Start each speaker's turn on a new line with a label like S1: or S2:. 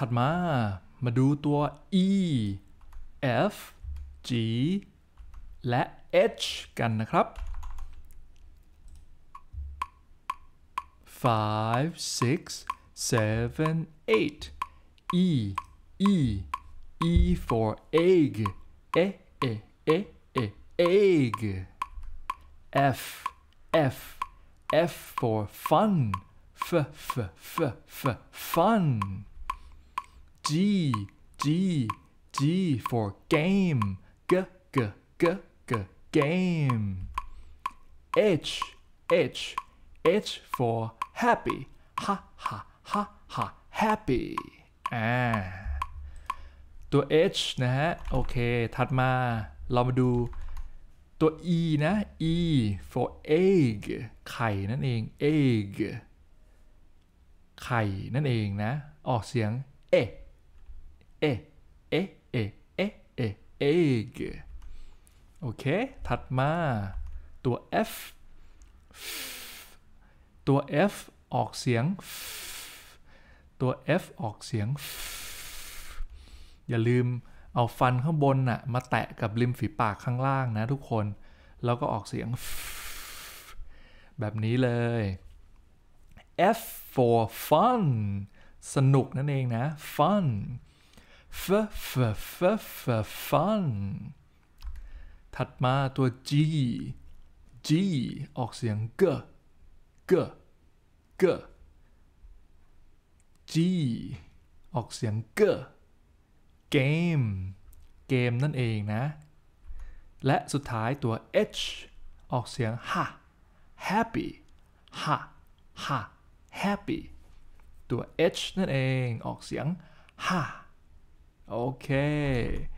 S1: ถัดมามาดูตัว e f g และ h กันนะครับ five six seven eight e e e for egg e e e e egg f f f for fun f f f f fun G G G for game G G G G game H H H for happy ฮ่าฮ่าฮ่าฮ่า happy อ่าตัว h นะฮะ โอเคถัดมา เรามาดู ตัว e นะ e for egg ไข่นั่นเอง egg ไข่นั่นเองนะ ออกเสียง เอเอ เอ เอ เอ เอ เอกโอเคถัดมาตัว f ตัว f ออกเสียง ตัว f ออกเสียง อย่าลืมเอาฟันข้างบนน่ะมาแตะกับริมฝีปากข้างล่างนะทุกคนแล้วก็ออกเสียง แบบนี้เลย F for fun สนุกนั่นเองนะ fun f f f f fun ถัดมาตัว g g ออกเสียง g g g g ออกเสียง g game เกมนั่นเองนะ และสุดท้ายตัว h ออกเสียง h happy h h happy ตัว h นั่นเองออกเสียง h Okay.